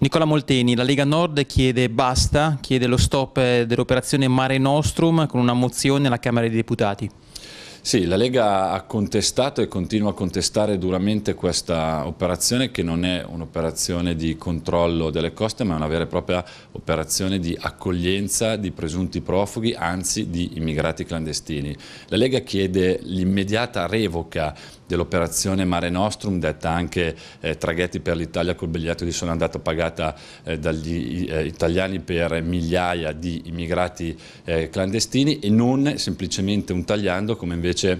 Nicola Molteni, la Lega Nord chiede basta, chiede lo stop eh, dell'operazione Mare Nostrum con una mozione alla Camera dei Deputati. Sì, la Lega ha contestato e continua a contestare duramente questa operazione che non è un'operazione di controllo delle coste ma è una vera e propria operazione di accoglienza di presunti profughi, anzi di immigrati clandestini. La Lega chiede l'immediata revoca dell'operazione Mare Nostrum, detta anche eh, traghetti per l'Italia col biglietto di sono andata pagata eh, dagli eh, italiani per migliaia di immigrati eh, clandestini e non semplicemente un tagliando come invece wiecie,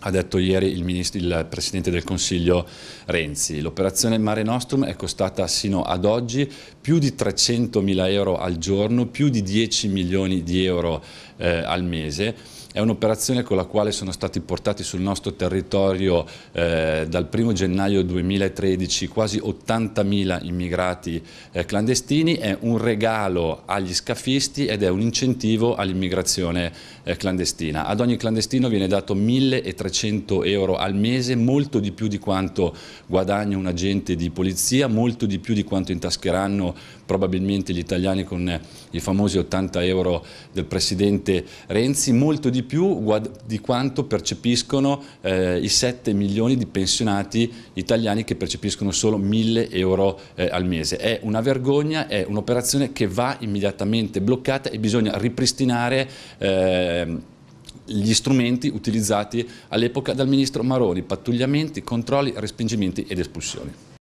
Ha detto ieri il, ministro, il, Presidente del Consiglio Renzi, l'operazione Mare Nostrum è costata sino ad oggi più di 300 mila euro al giorno, più di 10 milioni di euro eh, al mese. È un'operazione con la quale sono stati portati sul nostro territorio eh, dal 1 gennaio 2013 quasi 80.000 immigrati eh, clandestini, è un regalo agli scafisti ed è un incentivo all'immigrazione eh, clandestina. Ad ogni clandestino viene dato 1.300 300 euro al mese, molto di più di quanto guadagna un agente di polizia, molto di più di quanto intascheranno probabilmente gli italiani con i famosi 80 euro del Presidente Renzi, molto di più di quanto percepiscono eh, i 7 milioni di pensionati italiani che percepiscono solo 1000 euro eh, al mese. È una vergogna, è un'operazione che va immediatamente bloccata e bisogna ripristinare eh, gli strumenti utilizzati all'epoca dal ministro Maroni, pattugliamenti, controlli, respingimenti ed espulsioni.